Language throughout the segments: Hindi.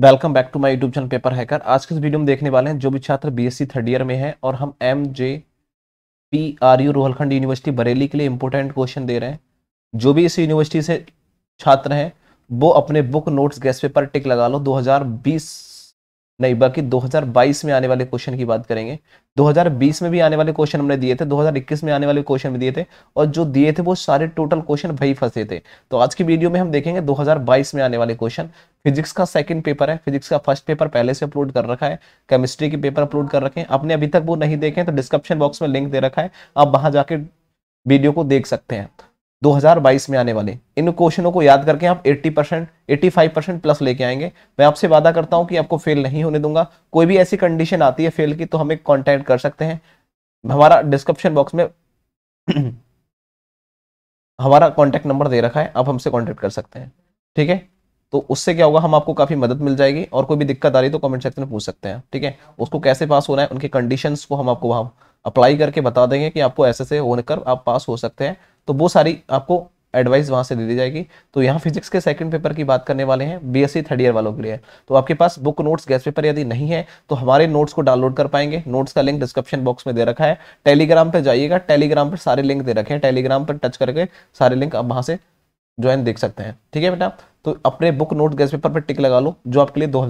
welcome back to my YouTube channel paper hacker आज के इस वीडियो में देखने वाले हैं जो भी छात्र बीएससी थर्ड ईयर में है और हम M J P R U Rohilkhand university Bareilly के लिए इंपॉर्टेंट क्वेश्चन दे रहे हैं जो भी इस यूनिवर्सिटी से छात्र हैं वो अपने book notes guess paper tick लगा लो दो नहीं बाकी 2022 में आने वाले क्वेश्चन की बात करेंगे 2020 में भी आने वाले क्वेश्चन हमने दिए थे 2021 में आने वाले क्वेश्चन भी दिए थे और जो दिए थे वो सारे टोटल क्वेश्चन भाई फंसे थे तो आज की वीडियो में हम देखेंगे 2022 में आने वाले क्वेश्चन फिजिक्स का सेकंड पेपर है फिजिक्स का फर्स्ट पेपर पहले से अपलोड कर रखा है केमिस्ट्री के पेपर अपलोड कर रखे हैं आपने अभी तक वो नहीं देखे तो डिस्क्रिप्शन बॉक्स में लिंक दे रखा है आप वहाँ जाके वीडियो को देख सकते हैं 2022 में आने वाले इन क्वेश्चनों को याद करके आप 80 परसेंट एट्टी परसेंट प्लस लेके आएंगे मैं आपसे वादा करता हूं कि आपको फेल नहीं होने दूंगा कोई भी ऐसी कंडीशन आती है फेल की तो हमें कांटेक्ट कर सकते हैं हमारा डिस्क्रिप्शन बॉक्स में हमारा कॉन्टेक्ट नंबर दे रखा है आप हमसे कॉन्टैक्ट कर सकते हैं ठीक है तो उससे क्या होगा हम आपको काफ़ी मदद मिल जाएगी और कोई भी दिक्कत आ रही तो कमेंट सेक्शन में पूछ सकते हैं ठीक है उसको कैसे पास होना है उनके कंडीशंस को हम आपको वहाँ अप्लाई करके बता देंगे कि आपको ऐसे से होकर आप पास हो सकते हैं तो वो सारी आपको एडवाइस वहां से दे दी जाएगी तो यहाँ फिजिक्स के सेकंड पेपर की बात करने वाले हैं बीएससी थर्ड ईयर वालों के लिए तो आपके पास बुक नोट्स गैस पेपर यदि नहीं है तो हमारे नोट्स को डाउनलोड कर पाएंगे नोट्स का लिंक डिस्क्रिप्शन बॉक्स में दे रखा है टेलीग्राम पर जाइएगा टेलीग्राम पर सारे लिंक दे रखे हैं टेलीग्राम पर टच करके सारे लिंक आप वहां से ज्वाइन देख सकते हैं ठीक है बेटा तो अपने बुक नोट गैस पेपर पर टिक लगा लो जो आपके लिए दो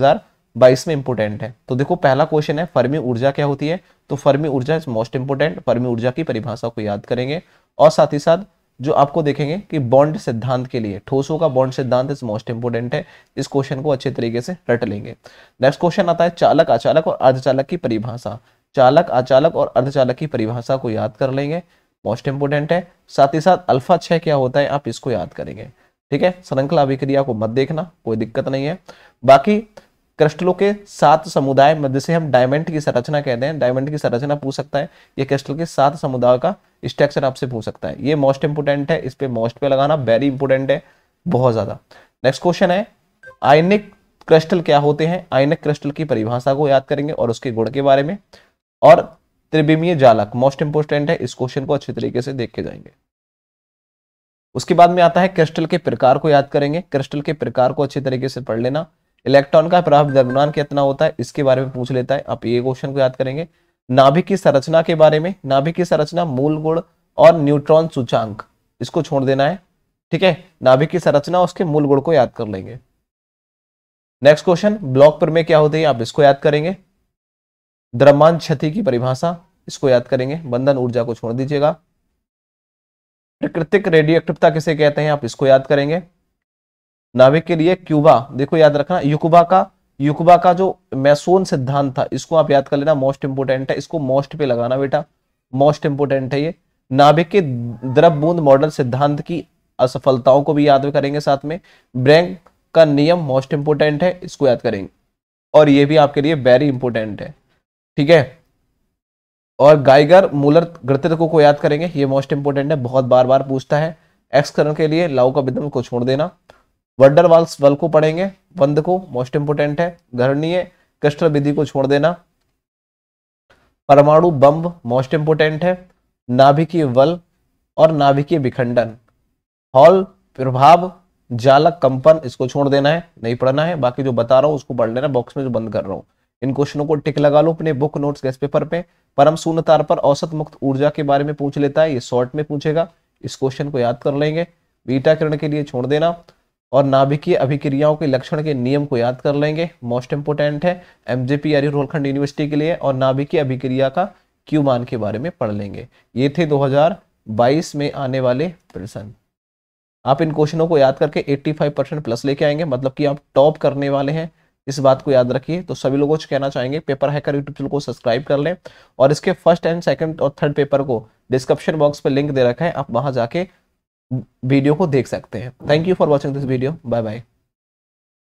बाईस में इंपोर्टेंट है तो देखो पहला क्वेश्चन है फर्मी ऊर्जा क्या होती है तो फर्मी ऊर्जा इज मोस्ट इंपोर्टेंट फर्मी ऊर्जा की परिभाषा को याद करेंगे और साथ ही साथ जो आपको देखेंगे कि बॉन्ड सिद्धांत के लिए ठोसों का बॉन्ड सिद्धांत इस मोस्ट इंपोर्टेंट है इस क्वेश्चन को अच्छे तरीके से रट लेंगे नेक्स्ट क्वेश्चन आता है चालक अचालक और अर्धचालक की परिभाषा चालक अचालक और अर्धचालक की परिभाषा को याद कर लेंगे मोस्ट इंपोर्टेंट है साथ ही साथ अल्फा छः क्या होता है आप इसको याद करेंगे ठीक है श्रृंखला अभिक्रिया को मत देखना कोई दिक्कत नहीं है बाकी क्रिस्टलों के सात समुदाय जिसे हम डायमंड की संरचना कहते हैं डायमंड की संरचना पूछ सकता है ये क्रिस्टल के सात समुदाय का स्ट्रक्चर आपसे पूछ सकता है ये मोस्ट इंपोर्टेंट है इस पर मोस्ट पे लगाना वेरी इंपोर्टेंट है बहुत ज़्यादा नेक्स्ट क्वेश्चन है आयनिक क्रिस्टल क्या होते हैं आयनिक क्रिस्टल की परिभाषा को याद करेंगे और उसके गुण के बारे में और त्रिविमीय जालक मोस्ट इंपोर्टेंट है इस क्वेश्चन को अच्छे तरीके से देख के जाएंगे उसके बाद में आता है क्रिस्टल के प्रकार को याद करेंगे क्रिस्टल के प्रकार को अच्छे तरीके से पढ़ लेना इलेक्ट्रॉन का प्रभाव द्रव्यमान कितना होता है इसके बारे में पूछ लेता है आप ये क्वेश्चन को याद करेंगे नाभिक की संरचना के बारे में नाभिक की संरचना मूल गुण और न्यूट्रॉन सूचांक इसको छोड़ देना है ठीक है नाभिक की संरचना उसके मूल गुण को याद कर लेंगे नेक्स्ट क्वेश्चन ब्लॉक पर में क्या होती है आप इसको याद करेंगे द्रमान क्षति की परिभाषा इसको याद करेंगे बंधन ऊर्जा को छोड़ दीजिएगा प्राकृतिक रेडियोक्टिवता किसे कहते हैं आप इसको याद करेंगे नाभिक के लिए क्यूबा देखो याद रखना युकुबा का युकबा का जो मैसोन सिद्धांत था इसको आप याद कर लेना मोस्ट इंपोर्टेंट है इसको मोस्ट पे लगाना बेटा मोस्ट इंपोर्टेंट है ये नाभिक के द्रव बूंद मॉडल सिद्धांत की असफलताओं को भी याद करेंगे साथ में ब्रैंक का नियम मोस्ट इंपोर्टेंट है इसको याद करेंगे और ये भी आपके लिए वेरी इंपोर्टेंट है ठीक है और गाइगर मूलर गृतित्व को याद करेंगे ये मोस्ट इंपोर्टेंट है बहुत बार बार पूछता है एक्सकरण के लिए लाउ का विदम को छोड़ देना वर्डर वाल्स वल को पढ़ेंगे वंद को मोस्ट इंपोर्टेंट है घरणीय क्लस्टर विधि को छोड़ देना परमाणु बम मोस्ट इंपोर्टेंट है नाभिकीय वल और नाभिकीय विखंडन हॉल प्रभाव जालक कंपन इसको छोड़ देना है नहीं पढ़ना है बाकी जो बता रहा हूँ उसको पढ़ लेना बॉक्स में जो बंद कर रहा हूँ इन क्वेश्चनों को टिक लगा लो अपने बुक नोट्स गैस पेपर पे परम शून्यतार पर औसत मुक्त ऊर्जा के बारे में पूछ लेता है ये शॉर्ट में पूछेगा इस क्वेश्चन को याद कर लेंगे बीटा किरण के लिए छोड़ देना और नाभिकीय अभिक्रियाओं के लक्षण के नियम को याद कर लेंगे मोस्ट इंपोर्टेंट है MJP J P Rohilkhand university के लिए और नाभिकीय अभिक्रिया का क्यू मान के बारे में पढ़ लेंगे ये थे 2022 में आने वाले प्रश्न आप इन क्वेश्चनों को याद करके 85 परसेंट प्लस लेके आएंगे मतलब कि आप टॉप करने वाले हैं इस बात को याद रखिए तो सभी लोगों से कहना चाहेंगे पेपर हैकर यूट्यूब चैनल को सब्सक्राइब कर लें और इसके फर्स्ट एंड सेकेंड और थर्ड पेपर को डिस्क्रिप्शन बॉक्स पर लिंक दे रखा है आप वहां जाके वीडियो को देख सकते हैं thank you for watching this video bye bye